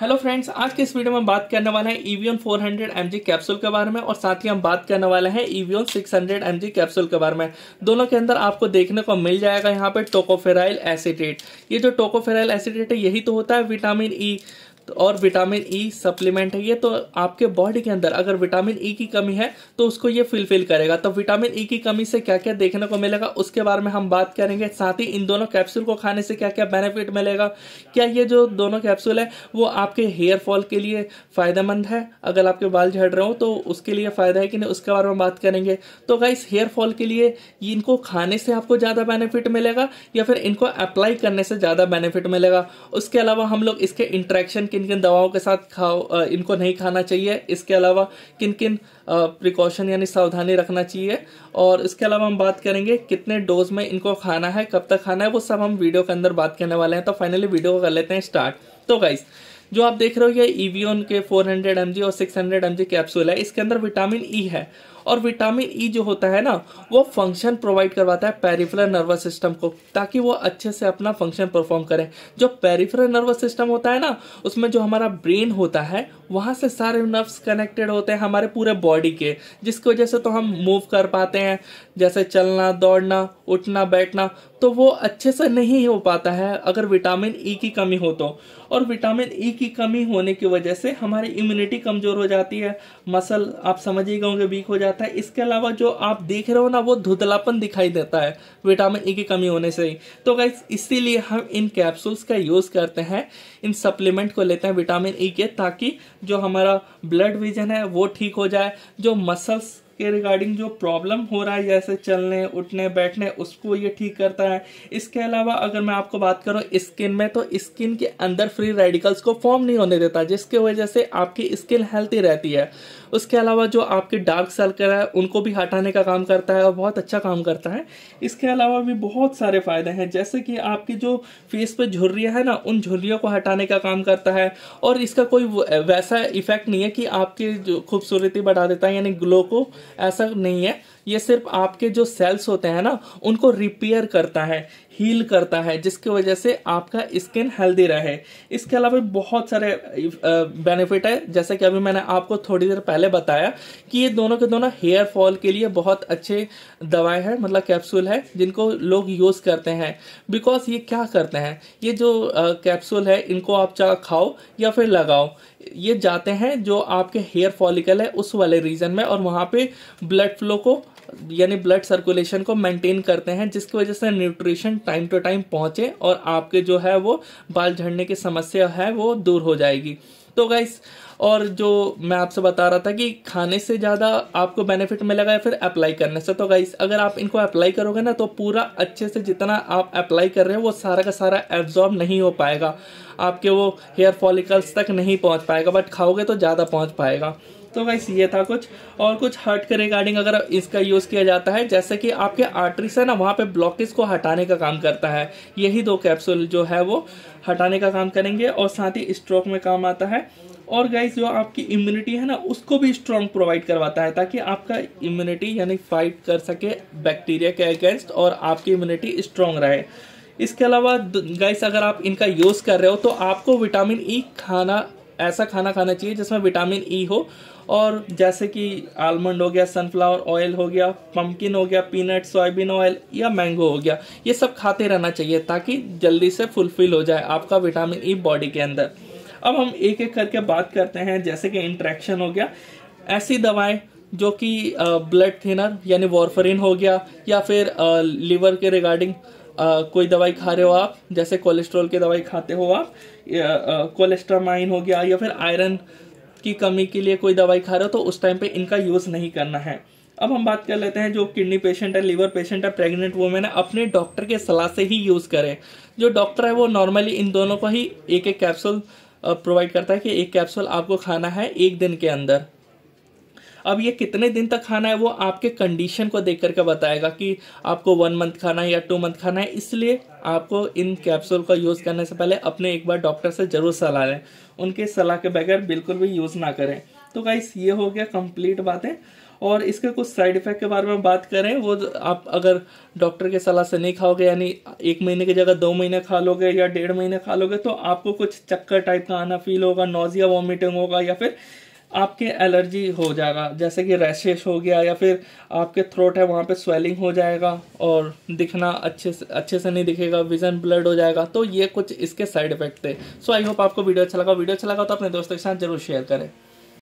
hello friends आज के इस वीडियो में बात करने वाले हैं ईवीएन 400 जी कैप्सूल के बारे में और साथ ही हम बात करने वाले हैं ईवीएन 600 जी कैप्सूल के बारे में दोनों के अंदर आपको देखने को मिल जाएगा यहाँ पे टोकोफेराइल एसिडेट ये जो टोकोफेराइल एसिडेट है यही तो होता है विटामिन ई e, और विटामिन ई e सप्लीमेंट है ये तो आपके बॉडी के अंदर अगर विटामिन ई e की कमी है तो उसको ये फिलफिल करेगा तो विटामिन ई e की कमी से क्या क्या देखने को मिलेगा उसके बारे में हम बात करेंगे साथ ही इन दोनों कैप्सूल को खाने से क्या क्या बेनिफिट मिलेगा क्या ये जो दोनों कैप्सूल है वो आपके हेयर फॉल के लिए फ़ायदेमंद है अगर आपके बाल झड़ रहे हो तो उसके लिए फ़ायदा है कि नहीं उसके बारे में बात करेंगे तो गाइस हेयर फॉल के लिए इनको खाने से आपको ज़्यादा बेनिफिट मिलेगा या फिर इनको अप्लाई करने से ज़्यादा बेनिफिट मिलेगा उसके अलावा हम लोग इसके इंट्रैक्शन के किन किन दवाओं के साथ खाओ इनको नहीं खाना चाहिए इसके अलावा किन किन प्रिकॉशन यानी सावधानी रखना चाहिए और इसके अलावा हम बात करेंगे कितने डोज में इनको खाना है कब तक खाना है वो सब हम वीडियो के अंदर बात करने वाले हैं तो फाइनली वीडियो को कर लेते हैं स्टार्ट तो गाइज़ जो आप देख रहे हो ये ईवीओन के 400 हंड्रेड और 600 हंड्रेड कैप्सूल है इसके अंदर विटामिन ई e है और विटामिन ई e जो होता है ना वो फंक्शन प्रोवाइड करवाता है पेरिफेरल नर्वस सिस्टम को ताकि वो अच्छे से अपना फंक्शन परफॉर्म करे जो पेरिफेरल नर्वस सिस्टम होता है ना उसमें जो हमारा ब्रेन होता है वहाँ से सारे नर्व्स कनेक्टेड होते हैं हमारे पूरे बॉडी के जिसकी वजह से तो हम मूव कर पाते हैं जैसे चलना दौड़ना उठना बैठना तो वो अच्छे से नहीं हो पाता है अगर विटामिन ई e की कमी हो तो और विटामिन ई e की कमी होने की वजह से हमारी इम्यूनिटी कमज़ोर हो जाती है मसल आप समझ ही गए वीक हो जाता है इसके अलावा जो आप देख रहे हो ना वो धुतलापन दिखाई देता है विटामिन ई e की कमी होने से ही तो गाइस इसीलिए हम इन कैप्सूल्स का यूज़ करते हैं इन सप्लीमेंट को लेते हैं विटामिन ई e के ताकि जो हमारा ब्लड विजन है वो ठीक हो जाए जो मसल्स के रिगार्डिंग जो प्रॉब्लम हो रहा है जैसे चलने उठने बैठने उसको ये ठीक करता है इसके अलावा अगर मैं आपको बात करूँ स्किन में तो स्किन के अंदर फ्री रेडिकल्स को फॉर्म नहीं होने देता जिसके वजह से आपकी स्किन हेल्थी रहती है उसके अलावा जो आपके डार्क सर्कल है उनको भी हटाने का काम करता है और बहुत अच्छा काम करता है इसके अलावा भी बहुत सारे फ़ायदे हैं जैसे कि आपके जो फेस पे झुर्रियाँ हैं ना उन झुर्रियों को हटाने का काम करता है और इसका कोई वैसा इफेक्ट नहीं है कि आपकी जो खूबसूरती बढ़ा देता है यानी ग्लो को ऐसा नहीं है ये सिर्फ आपके जो सेल्स होते हैं ना उनको रिपेयर करता है हील करता है जिसकी वजह से आपका स्किन हेल्दी रहे इसके अलावा बहुत सारे बेनिफिट है जैसे कि अभी मैंने आपको थोड़ी देर पहले बताया कि ये दोनों के दोनों हेयर फॉल के लिए बहुत अच्छे दवाएं हैं मतलब कैप्सूल है जिनको लोग यूज़ करते हैं बिकॉज ये क्या करते हैं ये जो कैप्सूल है इनको आप चाहे खाओ या फिर लगाओ ये जाते हैं जो आपके हेयर फॉलिकल है उस वाले रीजन में और वहाँ पे ब्लड फ्लो को यानी ब्लड सर्कुलेशन को मेंटेन करते हैं जिसकी वजह से न्यूट्रिशन टाइम टू टाइम पहुंचे और आपके जो है वो बाल झड़ने की समस्या है वो दूर हो जाएगी तो गाइस और जो मैं आपसे बता रहा था कि खाने से ज़्यादा आपको बेनिफिट मिलेगा या फिर अप्लाई करने से तो गाइस अगर आप इनको अप्लाई करोगे ना तो पूरा अच्छे से जितना आप अप्लाई कर रहे हो वो सारा का सारा एब्जॉर्ब नहीं हो पाएगा आपके वो हेयर फॉलिकल्स तक नहीं पहुंच पाएगा बट खाओगे तो ज़्यादा पहुंच पाएगा तो वैस ये था कुछ और कुछ हर्ट के रिगार्डिंग अगर इसका यूज़ किया जाता है जैसे कि आपके आर्टरीज है ना वहाँ पे ब्लॉकेज को हटाने का काम करता है यही दो कैप्सूल जो है वो हटाने का काम करेंगे और साथ ही स्ट्रोक में काम आता है और गाइज जो आपकी इम्यूनिटी है ना उसको भी स्ट्रॉन्ग प्रोवाइड करवाता है ताकि आपका इम्यूनिटी यानी फाइट कर सके बैक्टीरिया के अगेंस्ट और आपकी इम्यूनिटी स्ट्रॉन्ग रहे इसके अलावा गाइस अगर आप इनका यूज़ कर रहे हो तो आपको विटामिन ई e खाना ऐसा खाना खाना चाहिए जिसमें विटामिन ई e हो और जैसे कि आलमंड हो गया सनफ्लावर ऑयल हो गया पम्पकिन हो गया पीनट सोयाबीन ऑयल या मैंगो हो गया ये सब खाते रहना चाहिए ताकि जल्दी से फुलफिल हो जाए आपका विटामिन ई बॉडी के अंदर अब हम एक एक करके बात करते हैं जैसे कि इंट्रैक्शन हो गया ऐसी दवाएं जो कि ब्लड थिनर यानी वॉरफरिन हो गया या फिर लीवर के रिगार्डिंग आ, कोई दवाई खा रहे हो आप जैसे कोलेस्ट्रॉल की दवाई खाते हो आप कोलेस्ट्रामाइन हो गया या फिर आयरन की कमी के लिए कोई दवाई खा रहे हो तो उस टाइम पे इनका यूज़ नहीं करना है अब हम बात कर लेते हैं जो किडनी पेशेंट है लीवर पेशेंट है प्रेग्नेंट वुमेन है अपने डॉक्टर के सलाह से ही यूज़ करें जो डॉक्टर है वो नॉर्मली इन दोनों को ही एक एक कैप्सूल प्रोवाइड करता है कि एक कैप्सूल आपको खाना है एक दिन के अंदर अब ये कितने दिन तक खाना है वो आपके कंडीशन को देख करके बताएगा कि आपको वन मंथ खाना है या टू मंथ खाना है इसलिए आपको इन कैप्सूल का यूज़ करने से पहले अपने एक बार डॉक्टर से ज़रूर सलाह लें उनके सलाह के बगैर बिल्कुल भी यूज़ ना करें तो गाइस ये हो गया कंप्लीट बातें और इसके कुछ साइड इफेक्ट के बारे में बात करें वो आप अगर डॉक्टर के सलाह से नहीं खाओगे यानी एक महीने की जगह दो महीने खा लोगे या डेढ़ महीने खा लोगे तो आपको कुछ चक्कर टाइप का आना फील होगा नोजिया वॉमिटिंग होगा या फिर आपके एलर्जी हो जाएगा जैसे कि रैशेस हो गया या फिर आपके थ्रोट है वहाँ पे स्वेलिंग हो जाएगा और दिखना अच्छे से अच्छे से नहीं दिखेगा विजन ब्लड हो जाएगा तो ये कुछ इसके साइड इफेक्ट थे सो आई होप आपको वीडियो अच्छा लगा वीडियो अच्छा लगा तो अपने दोस्तों के साथ जरूर शेयर करें